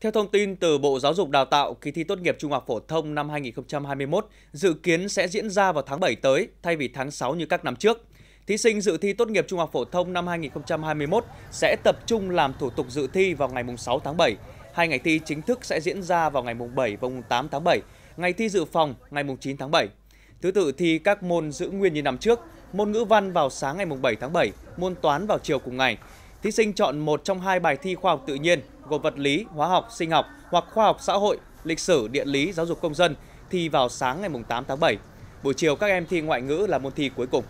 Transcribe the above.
Theo thông tin từ Bộ Giáo dục Đào tạo, kỳ thi tốt nghiệp trung học phổ thông năm 2021 dự kiến sẽ diễn ra vào tháng 7 tới thay vì tháng 6 như các năm trước. Thí sinh dự thi tốt nghiệp trung học phổ thông năm 2021 sẽ tập trung làm thủ tục dự thi vào ngày 6 tháng 7. Hai ngày thi chính thức sẽ diễn ra vào ngày 7 và 8 tháng 7, ngày thi dự phòng ngày 9 tháng 7. Thứ tự thi các môn giữ nguyên như năm trước, môn ngữ văn vào sáng ngày 7 tháng 7, môn toán vào chiều cùng ngày. Thí sinh chọn một trong hai bài thi khoa học tự nhiên, gồm vật lý, hóa học, sinh học hoặc khoa học xã hội, lịch sử, địa lý, giáo dục công dân thi vào sáng ngày 8 tháng 7. Buổi chiều các em thi ngoại ngữ là môn thi cuối cùng.